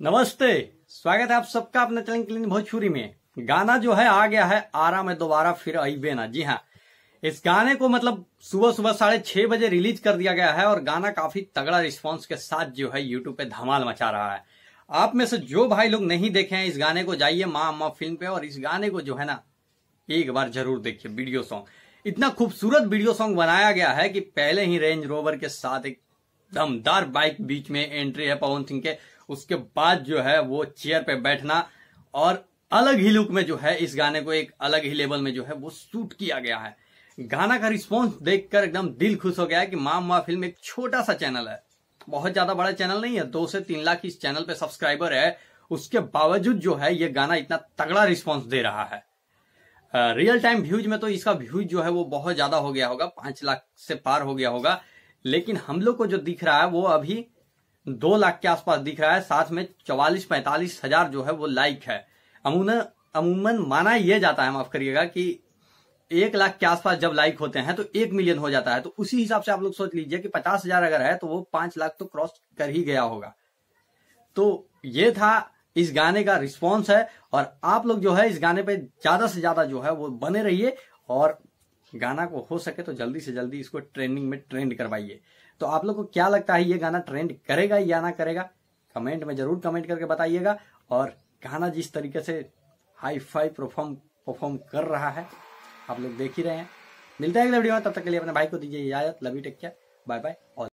नमस्ते स्वागत है आप सबका अपने चैनल क्लीन भोजपुरी में गाना जो है आ गया है आरा में दोबारा फिर अबे ना जी हाँ इस गाने को मतलब सुबह सुबह साढ़े छह बजे रिलीज कर दिया गया है और गाना काफी तगड़ा रिस्पांस के साथ जो है यूट्यूब पे धमाल मचा रहा है आप में से जो भाई लोग नहीं देखे हैं इस गाने को जाइए माँ अम्मा फिल्म पे और इस गाने को जो है ना एक बार जरूर देखिए वीडियो सॉन्ग इतना खूबसूरत वीडियो सॉन्ग बनाया गया है कि पहले ही रेंज रोवर के साथ एक दमदार बाइक बीच में एंट्री है पवन सिंह के उसके बाद जो है वो चेयर पे बैठना और अलग ही लुक में जो है इस गाने को एक अलग ही लेवल में जो है वो शूट किया गया है गाना का रिस्पॉन्स देखकर एकदम दिल खुश हो गया है कि माम मा फिल्म एक छोटा सा चैनल है बहुत ज्यादा बड़ा चैनल नहीं है दो से तीन लाख इस चैनल पे सब्सक्राइबर है उसके बावजूद जो है ये गाना इतना तगड़ा रिस्पॉन्स दे रहा है रियल टाइम व्यूज में तो इसका व्यूज जो है वो बहुत ज्यादा हो गया होगा पांच लाख से पार हो गया होगा लेकिन हम लोग को जो दिख रहा है वो अभी दो लाख के आसपास दिख रहा है साथ में चौवालीस पैंतालीस हजार जो है वो लाइक है अमूमन अमूमन माना यह जाता है माफ करिएगा कि एक लाख के आसपास जब लाइक होते हैं तो एक मिलियन हो जाता है तो उसी हिसाब से आप लोग सोच लीजिए कि पचास हजार अगर है तो वो पांच लाख तो क्रॉस कर ही गया होगा तो ये था इस गाने का रिस्पॉन्स है और आप लोग जो है इस गाने पे ज्यादा से ज्यादा जो है वो बने रहिए और गाना को हो सके तो जल्दी से जल्दी इसको ट्रेंडिंग में ट्रेंड करवाइए तो आप लोग को क्या लगता है ये गाना ट्रेंड करेगा या ना करेगा कमेंट में जरूर कमेंट करके बताइएगा और गाना जिस तरीके से हाई फाई परफॉर्म परफॉर्म कर रहा है आप लोग देख ही रहे हैं मिलता है अगले वीडियो में तब तक के लिए अपने भाई को दीजिए इजाजत लवी टेक बाय बाय और